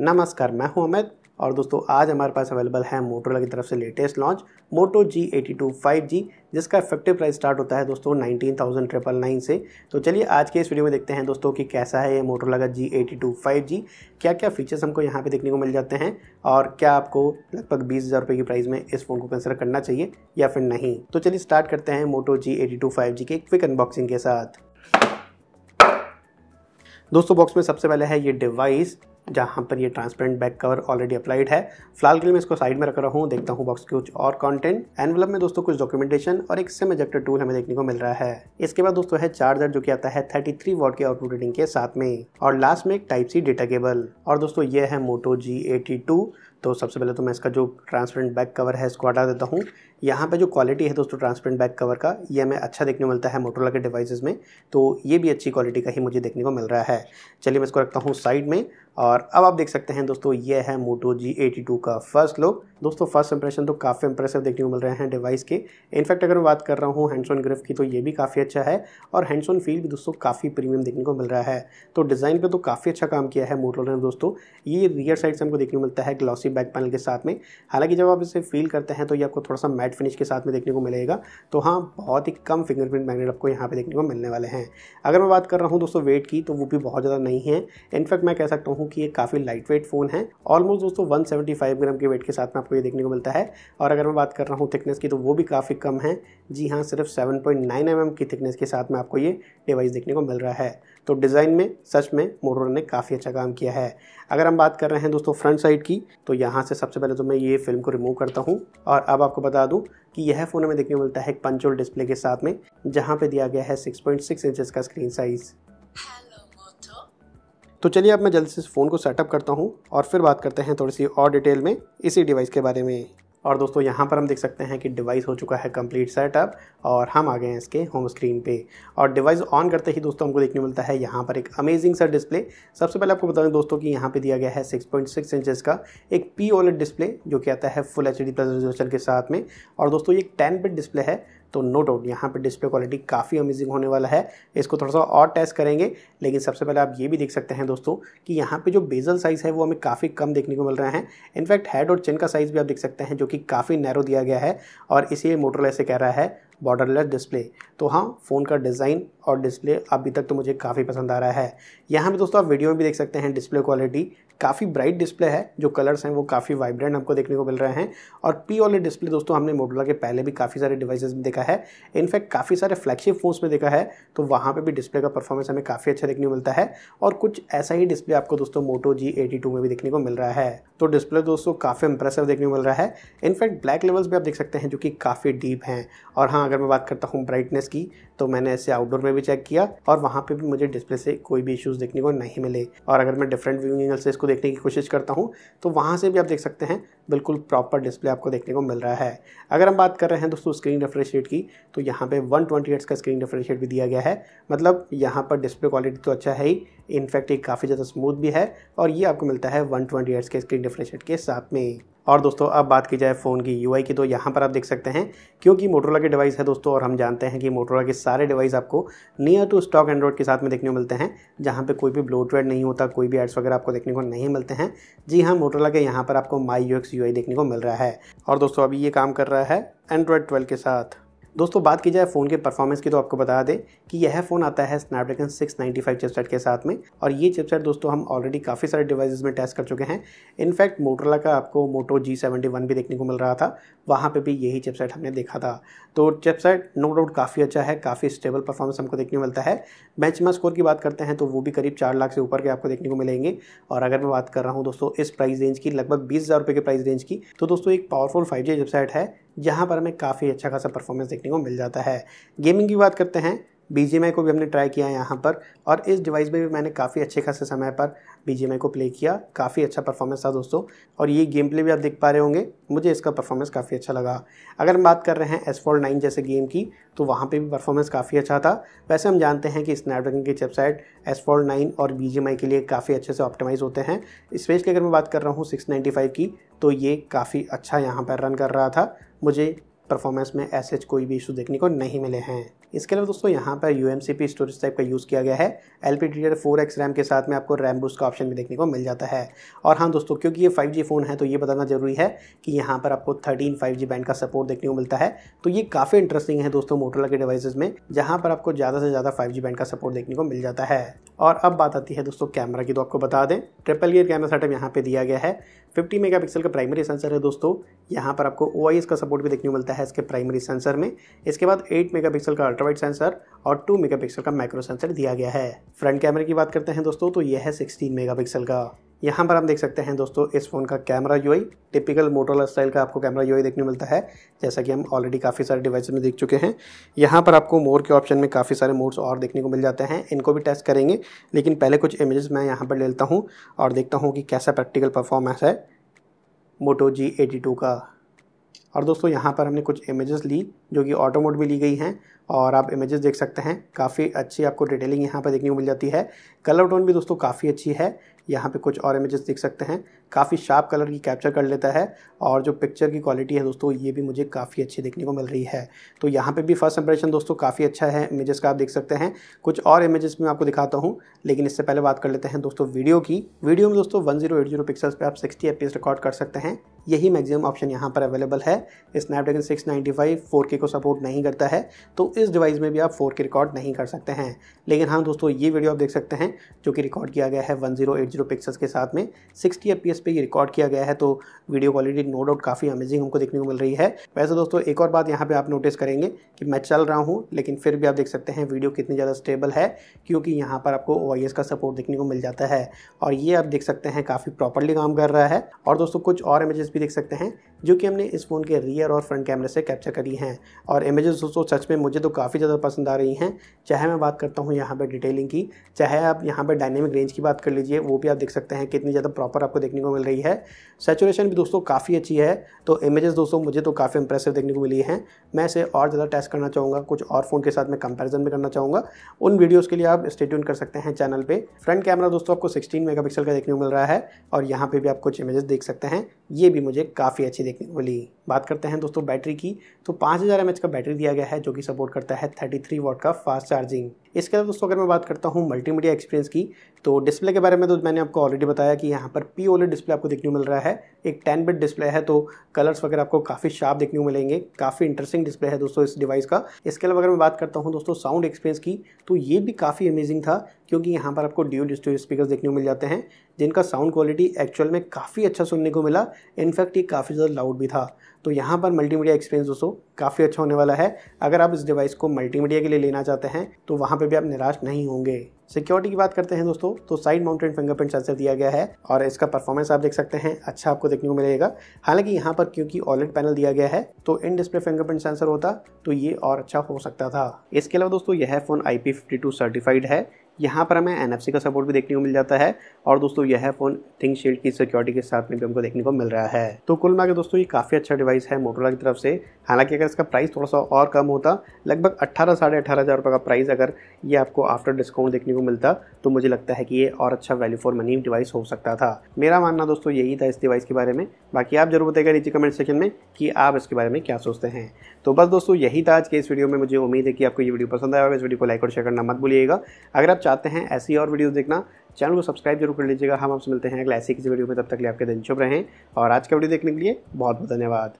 नमस्कार मैं हूं अमित और दोस्तों आज हमारे पास अवेलेबल है मोटोला की तरफ से latest launch Moto G eighty two five G जिसका इफेक्टिव प्राइस स्टार्ट होता है दोस्तों नाइनटीन थाउजेंड ट्रिपल नाइन से तो चलिए आज के इस वीडियो में देखते हैं दोस्तों कि कैसा है ये मोटोला का G eighty two five G क्या क्या फीचर्स हमको यहाँ पे देखने को मिल जाते हैं और क्या आपको लगभग बीस हज़ार रुपये की प्राइस में इस फ़ोन को कंसिडर करना चाहिए या फिर नहीं तो चलिए स्टार्ट करते हैं Moto G eighty two five G के क्विक अनबॉक्सिंग के साथ दोस्तों बॉक्स में सबसे पहले है ये डिवाइस जहाँ पर ये transparent back cover already applied है फिलहाल के लिए मैं इसको साइड में रख रहा हूँ देखता हूँ बॉक्स के कुछ और कंटेंट एनवलप में दोस्तों कुछ डॉक्यूमेंटेशन और एक सिम एजेक्टर टूल हमें देखने को मिल रहा है इसके बाद दोस्तों है चार्जर जो कि आता है 33 थ्री वॉट के आउटपुट रेटिंग के साथ में और लास्ट में एक टाइप सी डेटा केबल और दोस्तों ये है मोटो जी तो सबसे पहले तो मैं इसका जो ट्रांसपेरेंट बैक कवर है इसको हटा देता हूँ यहाँ पे जो क्वालिटी है दोस्तों ट्रांसपेरेंट बैक कवर का ये हमें अच्छा देखने को मिलता है मोटरोला के डिवाइसेस में तो ये भी अच्छी क्वालिटी का ही मुझे देखने को मिल रहा है चलिए मैं इसको रखता हूँ साइड में और अब आप देख सकते हैं दोस्तों ये है मोटो जी एटी टू का फर्स्ट लुक दोस्तों फर्स्ट इंप्रेशन तो काफ़ी इंप्रेसिव देखने को मिल रहे हैं डिवाइस के इनफैक्ट अगर मैं बात कर रहा हूँ हैंडसोन ग्रिफ की तो ये भी काफ़ी अच्छा है और हैंडसोन फील भी दोस्तों काफ़ी प्रीमियम देखने को मिल रहा है तो डिज़ाइन पर तो काफ़ी अच्छा काम किया है मोटो ने दोस्तों ये रियर साइड से हमको देखने को मिलता है ग्लॉसी बैक पैनल के साथ में हालांकि जब आप इसे फील करते हैं तो ये आपको थोड़ा सा मैट फिनिश के साथ में देखने को मिलेगा तो हाँ बहुत ही कम फिंगरप्रिंट मैगनेट आपको यहाँ पर देखने को मिलने वाले हैं अगर मैं बात कर रहा हूँ दोस्तों वेट की तो वो भी बहुत ज़्यादा नहीं है इनफैक्ट मैं कह सकता हूँ हूँ कि ये काफ़ी लाइट वेट फ़ोन है ऑलमोस्ट दोस्तों 175 ग्राम के वेट के साथ में आपको ये देखने को मिलता है और अगर मैं बात कर रहा हूँ थिकनेस की तो वो भी काफ़ी कम है जी हाँ सिर्फ 7.9 पॉइंट mm की थिकनेस के साथ में आपको ये डिवाइस देखने को मिल रहा है तो डिज़ाइन में सच में मोटरोला ने काफ़ी अच्छा काम किया है अगर हम बात कर रहे हैं दोस्तों फ्रंट साइड की तो यहाँ से सबसे पहले तो मैं ये फिल्म को रिमूव करता हूँ और अब आपको बता दूँ कि यह फ़ोन हमें देखने को मिलता है एक पंचोल डिस्प्ले के साथ में जहाँ पे दिया गया है 6.6 इंचेस का स्क्रीन साइज़ तो चलिए अब मैं जल्दी से इस फ़ोन को सेटअप करता हूँ और फिर बात करते हैं थोड़ी सी और डिटेल में इसी डिवाइस के बारे में और दोस्तों यहाँ पर हम देख सकते हैं कि डिवाइस हो चुका है कंप्लीट सेटअप और हम आ गए हैं इसके होम स्क्रीन पे और डिवाइस ऑन करते ही दोस्तों हमको देखने मिलता है यहाँ पर एक अमेजिंग सा डिस्प्ले सबसे पहले आपको बता दें दोस्तों कि यहाँ पे दिया गया है 6.6 इंचज़ का एक पी ओलेट डिस्प्ले जो कि आता है full H D plus resolution के साथ में और दोस्तों ये एक टेन बिट डिस्प्ले है तो नो डाउट यहाँ पर डिस्प्ले क्वालिटी काफ़ी अमेजिंग होने वाला है इसको थोड़ा सा और टेस्ट करेंगे लेकिन सबसे पहले आप ये भी देख सकते हैं दोस्तों कि यहाँ पर जो बेजल साइज़ है वो हमें काफ़ी कम देखने को मिल रहा है इनफैक्ट हेड और चिन का साइज़ भी आप देख सकते हैं जो कि काफ़ी नैरो दिया गया है और इसीलिए मोटरलेस से कह रहा है बॉर्डरलेस डिस्प्ले तो हाँ फ़ोन का डिज़ाइन और डिस्प्ले अभी तक तो मुझे काफ़ी पसंद आ रहा है यहाँ पे दोस्तों आप वीडियो में भी देख सकते हैं डिस्प्ले क्वालिटी काफ़ी ब्राइट डिस्प्ले है जो कलर्स हैं वो काफ़ी वाइब्रेंट हमको देखने को मिल रहे हैं और पी ओले डिस्प्ले दोस्तों हमने मोटोला के पहले भी काफ़ी सारे डिवाइसेस में देखा है इनफैक्ट काफ़ी सारे फ्लैगशिप फोन्स में देखा है तो वहाँ पे भी डिस्प्ले का परफॉर्मेंस हमें काफ़ी अच्छा देखने को मिलता है और कुछ ऐसा ही डिस्प्ले आपको दोस्तों मोटो जी एटी टू में भी देखने को मिल रहा है तो डिस्प्ले दोस्तों काफ़ी इंप्रेसिव देखने को मिल रहा है इनफैक्ट ब्लैक लेवल्स भी आप देख सकते हैं जो कि काफ़ी डीप हैं और हाँ अगर मैं बात करता हूँ ब्राइटनेस की तो मैंने ऐसे आउटडोर में भी चेक किया और वहाँ पे भी मुझे डिस्प्ले से कोई भी इश्यूज़ देखने को नहीं मिले और अगर मैं डिफरेंट व्यूइंग एंगल से इसको देखने की कोशिश करता हूँ तो वहाँ से भी आप देख सकते हैं बिल्कुल प्रॉपर डिस्प्ले आपको देखने को मिल रहा है अगर हम बात कर रहे हैं दोस्तों स्क्रीन रेफ्रेश रेट की तो यहाँ पर वन ट्वेंटी का स्क्रीन रेफ्रेश रेट भी दिया गया है मतलब यहाँ पर डिस्प्ले क्वालिटी तो अच्छा है ही इनफैक्ट ये काफ़ी ज़्यादा स्मूथ भी है और ये आपको मिलता है वन ट्वेंटी के स्क्रीन रिफ्रेश के साथ में और दोस्तों अब बात की जाए फ़ोन की यू की तो यहाँ पर आप देख सकते हैं क्योंकि मोटरोला के डिवाइस है दोस्तों और हम जानते हैं कि मोटरोला के सारे डिवाइस आपको नियर टू स्टॉक एंड्रॉइड के साथ में देखने को मिलते हैं जहाँ पे कोई भी ट्रेड नहीं होता कोई भी एड्स वगैरह आपको देखने को नहीं मिलते हैं जी हाँ मोटरोला के यहाँ पर आपको माई यू एक्स देखने को मिल रहा है और दोस्तों अभी ये काम कर रहा है एंड्रॉयड ट्वेल्व के साथ दोस्तों बात की जाए फ़ोन के परफॉर्मेंस की तो आपको बता दें कि यह फ़ोन आता है स्नैपड्रैगन 695 चिपसेट के साथ में और ये चिपसेट दोस्तों हम ऑलरेडी काफ़ी सारे डिवाइसेस में टेस्ट कर चुके हैं इनफैक्ट मोटरला का आपको मोटो जी भी देखने को मिल रहा था वहाँ पर भी यही चिपसेट हमने देखा था तो चिपसेट नो डाउट काफ़ी अच्छा है काफ़ी स्टेबल परफॉर्मेंस हमको देखने को मिलता है बेंच स्कोर की बात करते हैं तो वो भी करीब चार लाख से ऊपर के आपको देखने को मिलेंगे और अगर मैं बात कर रहा हूँ दोस्तों इस प्राइस रेंज की लगभग बीस हज़ार रुपये के प्राइस रेंज की तो दोस्तों एक पावरफुल फाइव जी है जहाँ पर हमें काफ़ी अच्छा खासा परफॉर्मेंस देखने को मिल जाता है गेमिंग की बात करते हैं बी को भी हमने ट्राई किया यहाँ पर और इस डिवाइस में भी मैंने काफ़ी अच्छे खासे समय पर बी को प्ले किया काफ़ी अच्छा परफॉर्मेंस था दोस्तों और ये गेम प्ले भी आप देख पा रहे होंगे मुझे इसका परफॉर्मेंस काफ़ी अच्छा लगा अगर हम बात कर रहे हैं एस फोर नाइन जैसे गेम की तो वहाँ पे भी परफॉर्मेंस काफ़ी अच्छा था वैसे हम जानते हैं कि स्नैपड्रैगन की वेबसाइट एस फोर नाइन और बी के लिए काफ़ी अच्छे से ऑप्टिमाइज़ होते हैं स्पेशली अगर मैं बात कर रहा हूँ सिक्स की तो ये काफ़ी अच्छा यहाँ पर रन कर रहा था मुझे परफॉर्मेंस में ऐसे कोई भी इशू देखने को नहीं मिले हैं इसके अलावा दोस्तों यहाँ पर यू स्टोरेज टाइप का यूज़ किया गया है एल पी एक्स रैम के साथ में आपको रैम बूस्ट का ऑप्शन भी देखने को मिल जाता है और हाँ दोस्तों क्योंकि ये 5G फ़ोन है तो ये बताना ज़रूरी है कि यहाँ पर आपको 13 5G बैंड का सपोर्ट देखने को मिलता है तो ये काफ़ी इंटरेस्टिंग है दोस्तों मोटरला के डिवाइसेज में जहाँ पर आपको ज़्यादा से ज़्यादा फाइव बैंड का सपोर्ट देखने को मिल जाता है और अब बात आती है दोस्तों कैमरा की तो आपको बता दें ट्रिपल गियर कैमरा सेटअप यहाँ पे दिया गया है 50 मेगापिक्सल का प्राइमरी सेंसर है दोस्तों यहाँ पर आपको ओ का सपोर्ट भी देखने को मिलता है इसके प्राइमरी सेंसर में इसके बाद 8 मेगापिक्सल का अल्ट्रावाइट सेंसर और 2 मेगापिक्सल का माइक्रो सेंसर दिया गया है फ्रंट कैमरे की बात करते हैं दोस्तों तो यह है 16 मेगापिक्सल का यहाँ पर हम देख सकते हैं दोस्तों इस फ़ोन का कैमरा यू टिपिकल मोटोला स्टाइल का आपको कैमरा यू देखने मिलता है जैसा कि हम ऑलरेडी काफ़ी सारे डिवाइस में देख चुके हैं यहाँ पर आपको मोर के ऑप्शन में काफ़ी सारे मोड्स और देखने को मिल जाते हैं इनको भी टेस्ट करेंगे लेकिन पहले कुछ इमेजेस मैं यहाँ पर ले लेता हूँ और देखता हूँ कि कैसा प्रैक्टिकल परफॉर्मेंस है मोटो जी एटी टू का और दोस्तों यहाँ पर हमने कुछ इमेजेस ली जो कि ऑटो मोड में ली गई हैं और आप इमेजेस देख सकते हैं काफ़ी अच्छी आपको डिटेलिंग यहाँ पर देखने को मिल जाती है कलर टोन भी दोस्तों काफ़ी अच्छी है यहाँ पे कुछ और इमेजेस देख सकते हैं काफ़ी शार्प कलर की कैप्चर कर लेता है और जो पिक्चर की क्वालिटी है दोस्तों ये भी मुझे काफ़ी अच्छी देखने को मिल रही है तो यहाँ पे भी फर्स्ट इंप्रेशन दोस्तों काफ़ी अच्छा है इमेजेस का आप देख सकते हैं कुछ और इमेजेस में आपको दिखाता हूँ लेकिन इससे पहले बात कर लेते हैं दोस्तों वीडियो की वीडियो में दोस्तों one zero eight zero pixels पर आप सिक्सटी एफ रिकॉर्ड कर सकते हैं यही मैक्सिमम ऑप्शन यहाँ पर अवेलेबल है स्नैपड्रैगन 695 4K को सपोर्ट नहीं करता है तो इस डिवाइस में भी आप 4K रिकॉर्ड नहीं कर सकते हैं लेकिन हाँ दोस्तों ये वीडियो आप देख सकते हैं जो कि रिकॉर्ड किया गया है 1080 पिक्सल्स के साथ में 60 एस पे ये रिकॉर्ड किया गया है तो वीडियो क्वालिटी नो डाउट काफ़ी अमेजिंग हमको देखने को मिल रही है वैसे दोस्तों एक और बात यहाँ पर आप नोटिस करेंगे कि मैं चल रहा हूँ लेकिन फिर भी आप देख सकते हैं वीडियो कितनी ज़्यादा स्टेबल है क्योंकि यहाँ पर आपको ओ का सपोर्ट देखने को मिल जाता है और ये आप देख सकते हैं काफ़ी प्रॉपरली काम कर रहा है और दोस्तों कुछ और इमेजेस भी देख सकते हैं जो कि हमने इस फ़ोन के रियर और फ्रंट कैमरे से कैप्चर करी हैं और इमेजेस दोस्तों सच में मुझे तो काफ़ी ज़्यादा पसंद आ रही हैं चाहे मैं बात करता हूँ यहाँ पर डिटेलिंग की चाहे आप यहाँ पर डायनेमिक रेंज की बात कर लीजिए वो भी आप देख सकते हैं कितनी ज़्यादा प्रॉपर आपको देखने को मिल रही है सेचुरेशन भी दोस्तों काफ़ी अच्छी है तो इमेजेस दोस्तों मुझे तो काफ़ी इंप्रेसिव देखने को मिली है मैं इसे और ज़्यादा टेस्ट करना चाहूँगा कुछ और फ़ोन के साथ मैं कंपेरिजन भी करना चाहूँगा उन वीडियोज़ के लिए आप स्टेट्यून कर सकते हैं चैनल पर फ्रंट कैमरा दोस्तों आपको सिक्सटीन मेगा का देखने को मिल रहा है और यहाँ पर भी आप कुछ इमेजेस देख सकते हैं ये भी मुझे काफ़ी अच्छी देखने को मिली बात करते हैं दोस्तों बैटरी की तो पाँच हज़ार एम का बैटरी दिया गया है जो कि सपोर्ट करता है थर्टी थ्री वॉट का फास्ट चार्जिंग इसके अलावा दोस्तों अगर मैं बात करता हूँ मल्टीमीडिया एक्सपीरियंस की तो डिस्प्ले के बारे में तो मैंने आपको ऑलरेडी बताया कि यहाँ पर पी ओले डिस्प्ले आपको देखने को मिल रहा है एक टेन बिट डिस्प्ले है तो कलर्स वगैरह आपको काफ़ी शार्प देखने को मिलेंगे काफ़ी इंटरेस्टिंग डिस्प्ले है दोस्तों इस डिवाइस का इसके अलावा अगर मैं बात करता हूँ दोस्तों साउंड एक्सपीरियंस की तो ये भी काफ़ी अमेजिंग था क्योंकि यहाँ पर आपको ड्यूल स्टोर स्पीकर देखने को मिल जाते हैं जिनका साउंड क्वालिटी एक्चुअल में काफ़ी अच्छा सुनने को मिला इन इनफैक्ट ये काफ़ी ज़्यादा लाउड भी था तो यहाँ पर मल्टीमीडिया एक्सपीरियंस दोस्तों काफ़ी अच्छा होने वाला है अगर आप इस डिवाइस को मल्टीमीडिया के लिए लेना चाहते हैं तो वहाँ पे भी आप निराश नहीं होंगे सिक्योरिटी की बात करते हैं दोस्तों तो साइड माउंटेड फिंगरप्रिंट सेंसर दिया गया है और इसका परफॉर्मेंस आप देख सकते हैं अच्छा आपको देखने को मिलेगा हालांकि यहाँ पर क्योंकि ऑलेट पैनल दिया गया है तो इन डिस्प्ले फिंगरप्रिंट सेंसर होता तो ये और अच्छा हो सकता था इसके अलावा दोस्तों यह फ़ोन आई सर्टिफाइड है यहाँ पर हमें एन का सपोर्ट भी देखने को मिल जाता है और दोस्तों यह फ़ोन थिंक शील्ड की सिक्योरिटी के साथ में भी हमको देखने को मिल रहा है तो कुल मिला दोस्तों ये काफ़ी अच्छा डिवाइस है मोटोला की तरफ से हालांकि अगर इसका प्राइस थोड़ा सा और कम होता लगभग अट्ठारह साढ़े अठारह हज़ार रुपये का प्राइस अगर ये आपको आफ्टर डिस्काउंट देखने को मिलता तो मुझे लगता है कि ये और अच्छा वैल्यू फॉर मनी डिवाइस हो सकता था मेरा मानना दोस्तों यही था इस डिवाइस के बारे में बाकी आप जरूर बताएगा नीचे कमेंट सेक्शन में कि आप इसके बारे में क्या सोचते हैं तो बस दोस्तों यही था आज के इस वीडियो में मुझे उम्मीद है कि आपको ये वीडियो पसंद आया होगा इस वीडियो को लाइक और शेयर करना मत भूलिएगा अगर आप चाहते हैं ऐसी और वीडियो देखना चैनल को सब्सक्राइब जरूर कर लीजिएगा हम आपसे मिलते हैं अगले ऐसी किसी वीडियो में तब तक लिए आपके दिन शुभ रहें और आज का वीडियो देखने के लिए बहुत बहुत धन्यवाद